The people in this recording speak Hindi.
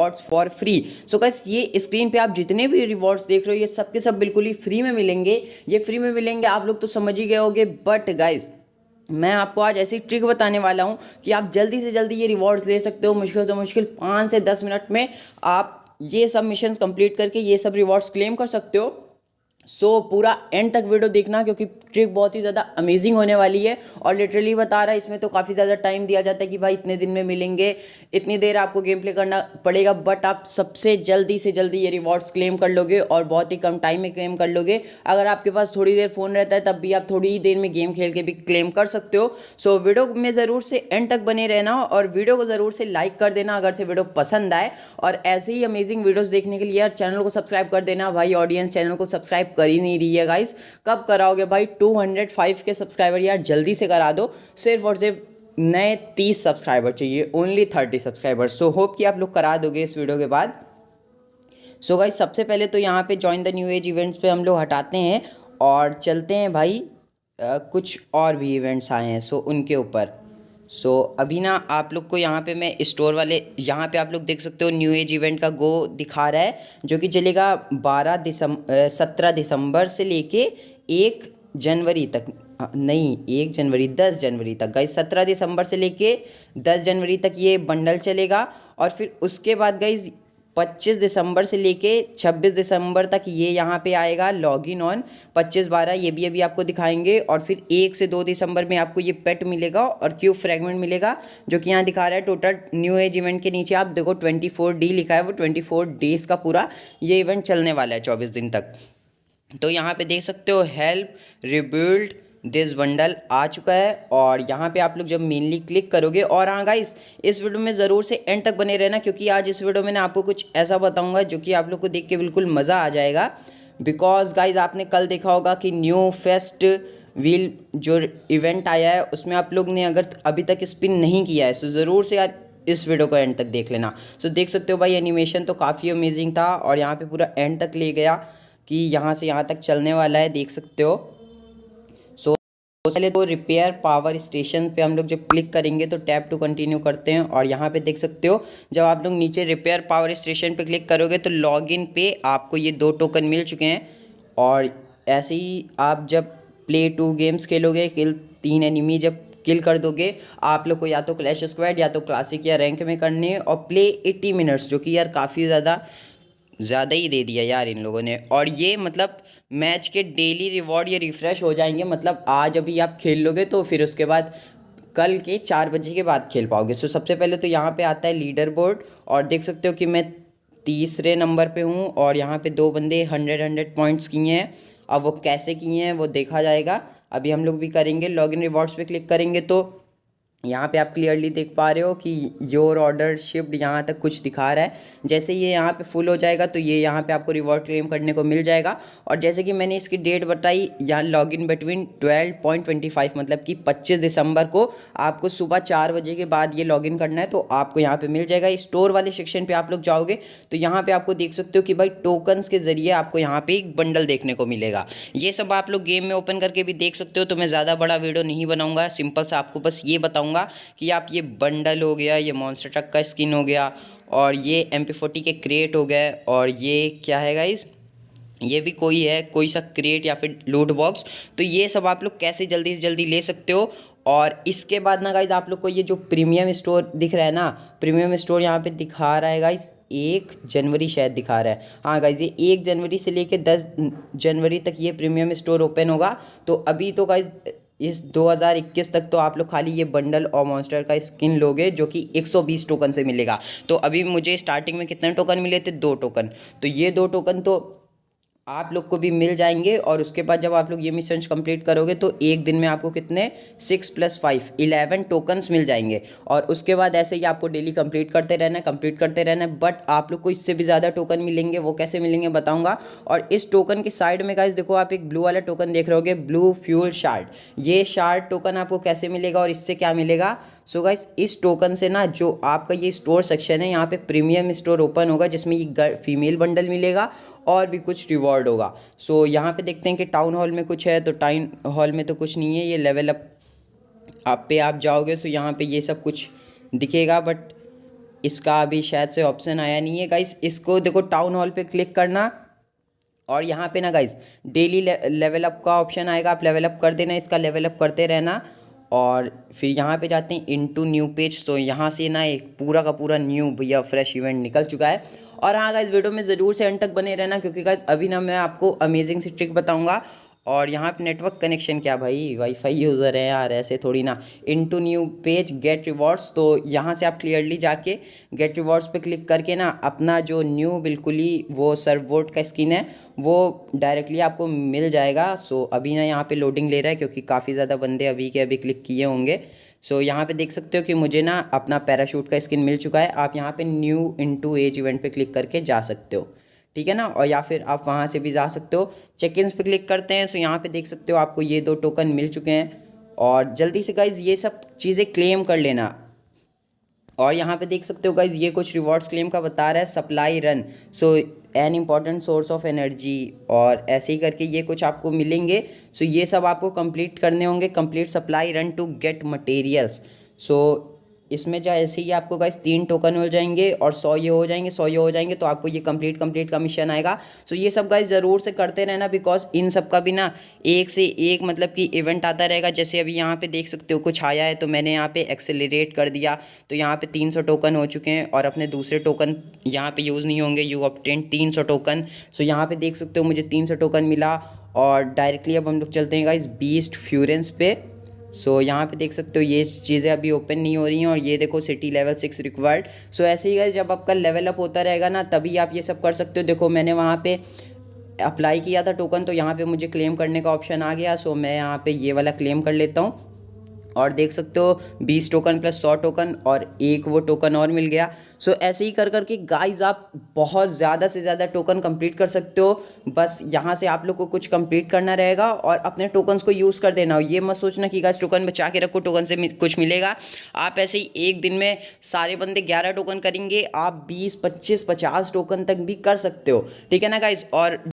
rewards for free so cuz ये स्क्रीन पे आप जितने भी रिवॉर्ड्स देख रहे हो ये सब के सब बिल्कुल ही फ्री में मिलेंगे ये फ्री में मिलेंगे आप लोग तो समझ ही गए होगे बट गाइज़ मैं आपको आज ऐसी ट्रिक बताने वाला हूँ कि आप जल्दी से जल्दी ये रिवॉर्ड्स ले सकते हो मुश्किल से मुश्किल पाँच से दस मिनट में आप ये सब मिशन कंप्लीट करके ये सब रिवॉर्ड्स क्लेम कर सकते हो सो so, पूरा एंड तक वीडियो देखना क्योंकि ट्रिक बहुत ही ज़्यादा अमेजिंग होने वाली है और लिटरली बता रहा है इसमें तो काफ़ी ज़्यादा टाइम दिया जाता है कि भाई इतने दिन में मिलेंगे इतनी देर आपको गेम प्ले करना पड़ेगा बट आप सबसे जल्दी से जल्दी ये रिवॉर्ड्स क्लेम कर लोगे और बहुत ही कम टाइम में क्लेम कर लोगे अगर आपके पास थोड़ी देर फ़ोन रहता है तब भी आप थोड़ी ही देर में गेम खेल के भी क्लेम कर सकते हो सो so, वीडियो में ज़रूर से एंड तक बने रहना और वीडियो को ज़रूर से लाइक कर देना अगर से वीडियो पसंद आए और ऐसे ही अमेजिंग वीडियोज़ देखने के लिए चैनल को सब्सक्राइब कर देना भाई ऑडियंस चैनल को सब्सक्राइब कर ही नहीं रही है गाइस कब कराओगे भाई 205 के सब्सक्राइबर यार जल्दी से करा दो सिर्फ और सिर्फ नए 30 सब्सक्राइबर चाहिए ओनली 30 सब्सक्राइबर सो होप कि आप लोग करा दोगे इस वीडियो के बाद सो so गाइस सबसे पहले तो यहाँ पे join the new age events पे हम लोग हटाते हैं और चलते हैं भाई आ, कुछ और भी इवेंट्स आए हैं सो so उनके ऊपर सो so, अभी ना आप लोग को यहाँ पे मैं स्टोर वाले यहाँ पे आप लोग देख सकते हो न्यू एज इवेंट का गो दिखा रहा है जो कि चलेगा 12 दिसंबर सत्रह दिसंबर से लेके एक जनवरी तक नहीं एक जनवरी दस जनवरी तक गई सत्रह दिसंबर से लेके दस जनवरी तक ये बंडल चलेगा और फिर उसके बाद गई पच्चीस दिसंबर से लेके छब्बीस दिसंबर तक ये यहाँ पे आएगा लॉग इन ऑन पच्चीस बारह ये भी अभी आपको दिखाएंगे और फिर एक से दो दिसंबर में आपको ये पेट मिलेगा और क्यूब फ्रेगमेंट मिलेगा जो कि यहाँ दिखा रहा है टोटल न्यू एज इवेंट के नीचे आप देखो ट्वेंटी फोर डी लिखा है वो ट्वेंटी फोर डेज का पूरा ये इवेंट चलने वाला है चौबीस दिन तक तो यहाँ पर देख सकते हो हेल्प रिबिल्ड दिस बंडल आ चुका है और यहाँ पे आप लोग जब मेनली क्लिक करोगे और हाँ गाइस इस वीडियो में ज़रूर से एंड तक बने रहना क्योंकि आज इस वीडियो में ना आपको कुछ ऐसा बताऊँगा जो कि आप लोग को देख के बिल्कुल मज़ा आ जाएगा बिकॉज गाइज आपने कल देखा होगा कि न्यू फेस्ट व्हील जो इवेंट आया है उसमें आप लोग ने अगर अभी तक स्पिन नहीं किया है सो ज़रूर से यार इस वीडियो को एंड तक देख लेना सो देख सकते हो भाई एनिमेशन तो काफ़ी अमेजिंग था और यहाँ पे पूरा एंड तक ले गया कि यहाँ से यहाँ तक चलने वाला है देख सकते हो तो पहले तो रिपेयर पावर स्टेशन पे हम लोग जब क्लिक करेंगे तो टैप टू कंटिन्यू करते हैं और यहाँ पे देख सकते हो जब आप लोग नीचे रिपेयर पावर स्टेशन पे क्लिक करोगे तो लॉगिन पे आपको ये दो टोकन मिल चुके हैं और ऐसे ही आप जब प्ले टू गेम्स खेलोगे किल तीन एनिमी जब किल कर दोगे आप लोग को या तो क्लैश स्क्वाड या तो क्लासिक या रैंक में करने और प्ले एट्टी मिनट्स जो कि यार काफ़ी ज़्यादा ज़्यादा ही दे दिया यार इन लोगों ने और ये मतलब मैच के डेली रिवॉर्ड ये रिफ़्रेश हो जाएंगे मतलब आज अभी आप खेल लोगे तो फिर उसके बाद कल के चार बजे के बाद खेल पाओगे सो सबसे पहले तो यहाँ पे आता है लीडर बोर्ड और देख सकते हो कि मैं तीसरे नंबर पे हूँ और यहाँ पे दो बंदे हंड्रेड हंड्रेड पॉइंट्स किए हैं अब वो कैसे किए हैं वो देखा जाएगा अभी हम लोग भी करेंगे लॉग इन रिवॉर्ड्स पर क्लिक करेंगे तो यहाँ पे आप क्लियरली देख पा रहे हो कि योर ऑर्डर शिफ्ट यहाँ तक कुछ दिखा रहा है जैसे ये यहाँ पे फुल हो जाएगा तो ये यहाँ पे आपको रिवॉर्ड क्लेम करने को मिल जाएगा और जैसे कि मैंने इसकी डेट बताई यहाँ log in between twelve point twenty five मतलब कि पच्चीस दिसंबर को आपको सुबह चार बजे के बाद ये लॉग इन करना है तो आपको यहाँ पर मिल जाएगा स्टोर वाले सेक्शन पर आप लोग जाओगे तो यहाँ पर आपको देख सकते हो कि भाई टोकन्स के ज़रिए आपको यहाँ पर एक बंडल देखने को मिलेगा ये सब आप लोग गेम में ओपन करके भी देख सकते हो तो मैं ज़्यादा बड़ा वीडियो नहीं बनाऊँगा सिंपल सा आपको बस ये बताऊँगा बताऊंगा कि आप ये बंडल हो गया ये मॉन्स्टर ट्रक का स्किन हो गया और ये एम पी के क्रिएट हो गए और ये क्या है गाइज़ ये भी कोई है कोई सा क्रिएट या फिर लूट बॉक्स तो ये सब आप लोग कैसे जल्दी से जल्दी ले सकते हो और इसके बाद ना गाइज आप लोग को ये जो प्रीमियम स्टोर दिख रहा है ना प्रीमियम स्टोर यहाँ पे दिखा रहा है गाइज एक जनवरी शायद दिखा रहा है हाँ गाइज ये एक जनवरी से लेके दस जनवरी तक ये प्रीमियम स्टोर ओपन होगा तो अभी तो गाइज इस 2021 तक तो आप लोग खाली ये बंडल और मॉन्स्टर का स्किन लोगे जो कि 120 टोकन से मिलेगा तो अभी मुझे स्टार्टिंग में कितने टोकन मिले थे दो टोकन तो ये दो टोकन तो आप लोग को भी मिल जाएंगे और उसके बाद जब आप लोग ये मिशन कंप्लीट करोगे तो एक दिन में आपको कितने six plus five eleven tokens मिल जाएंगे और उसके बाद ऐसे ही आपको डेली कंप्लीट करते रहना है कंप्लीट करते रहना है बट आप लोग को इससे भी ज़्यादा टोकन मिलेंगे वो कैसे मिलेंगे बताऊँगा और इस टोकन के साइड में गाइज देखो आप एक ब्लू वाला टोकन देख रहे होगे ब्लू फ्यूल शार्ट ये शार्ट टोकन आपको कैसे मिलेगा और इससे क्या मिलेगा सो so गाइज इस टोकन से ना जो आपका ये स्टोर सेक्शन है यहाँ पर प्रीमियम स्टोर ओपन होगा जिसमें ये फीमेल बंडल मिलेगा और भी कुछ रिवॉर्ड वार्ड होगा सो so, यहाँ पे देखते हैं कि टाउन हॉल में कुछ है तो टाउन हॉल में तो कुछ नहीं है ये लेवल अप आप पे आप जाओगे सो so यहाँ पे ये सब कुछ दिखेगा बट इसका अभी शायद से ऑप्शन आया नहीं है गाइस इसको देखो टाउन हॉल पे क्लिक करना और यहाँ पे ना गाइस डेली लेवल अप का ऑप्शन आएगा आप लेवल अप कर देना इसका लेवल अप करते रहना और फिर यहाँ पे जाते हैं इन टू न्यू पेज तो यहाँ से ना एक पूरा का पूरा न्यू भैया फ्रेश इवेंट निकल चुका है और हाँ इस वीडियो में ज़रूर से एंड तक बने रहना क्योंकि गाइज अभी ना मैं आपको अमेजिंग सी ट्रिक बताऊँगा और यहाँ पे नेटवर्क कनेक्शन क्या भाई वाईफाई यूज़र है यार ऐसे थोड़ी ना into new page get rewards तो यहाँ से आप क्लियरली जाके गेट रिवॉर्ड्स पे क्लिक करके ना अपना जो न्यू बिल्कुल ही वो सर्व बोर्ड का स्किन है वो डायरेक्टली आपको मिल जाएगा सो अभी ना यहाँ पे लोडिंग ले रहा है क्योंकि काफ़ी ज़्यादा बंदे अभी के अभी क्लिक किए होंगे सो so, यहाँ पे देख सकते हो कि मुझे ना अपना पैराशूट का स्किन मिल चुका है आप यहाँ पे न्यू इनटू एज इवेंट पे क्लिक करके जा सकते हो ठीक है ना और या फिर आप वहाँ से भी जा सकते हो चेक इन पर क्लिक करते हैं तो यहाँ पर देख सकते हो आपको ये दो टोकन मिल चुके हैं और जल्दी से गाइज ये सब चीज़ें क्लेम कर लेना और यहाँ पे देख सकते हो गाइज ये कुछ रिवॉर्ड्स क्लेम का बता रहा है supply run so an important source of energy और ऐसे ही करके ये कुछ आपको मिलेंगे सो so, ये सब आपको कंप्लीट करने होंगे complete supply run to get materials so इसमें जो ऐसे ही आपको गाइस तीन टोकन मिल जाएंगे और सौ ये हो जाएंगे सौ ये हो जाएंगे तो आपको ये कंप्लीट कंप्लीट कमीशन आएगा सो ये सब गाइस ज़रूर से करते रहना बिकॉज इन सब का भी ना एक से एक मतलब कि इवेंट आता रहेगा जैसे अभी यहाँ पे देख सकते हो कुछ आया है तो मैंने यहाँ पे एक्सेलरेट कर दिया तो यहाँ पे सौ टोकन हो चुके हैं और अपने दूसरे टोकन यहाँ पे यूज़ नहीं होंगे यू ऑप्टेन सौ टोकन सो यहाँ पे देख सकते हो मुझे सौ टोकन मिला और डायरेक्टली अब हम लोग चलते हैं गाइस बीस्ट फ्यूरेंस पे सो so, यहाँ पे देख सकते हो ये चीज़ें अभी ओपन नहीं हो रही हैं और ये देखो city level six required so ऐसे ही गाइज जब आपका लेवल अप होता रहेगा ना तभी आप ये सब कर सकते हो देखो मैंने वहाँ पे अप्लाई किया था टोकन तो यहाँ पे मुझे क्लेम करने का ऑप्शन आ गया सो मैं यहाँ पे ये वाला क्लेम कर लेता हूँ और देख सकते हो 20 टोकन प्लस 100 टोकन और एक वो टोकन और मिल गया सो so, ऐसे ही कर कर के गाइज आप बहुत ज़्यादा से ज़्यादा टोकन कंप्लीट कर सकते हो बस यहाँ से आप लोग को कुछ कंप्लीट करना रहेगा और अपने टोकन्स को यूज़ कर देना हो ये मत सोचना कि गाइज टोकन बचा के रखो टोकन से कुछ मिलेगा आप ऐसे ही एक दिन में सारे बंदे ग्यारह टोकन करेंगे आप बीस पच्चीस पचास टोकन तक भी कर सकते हो ठीक है ना गाइज और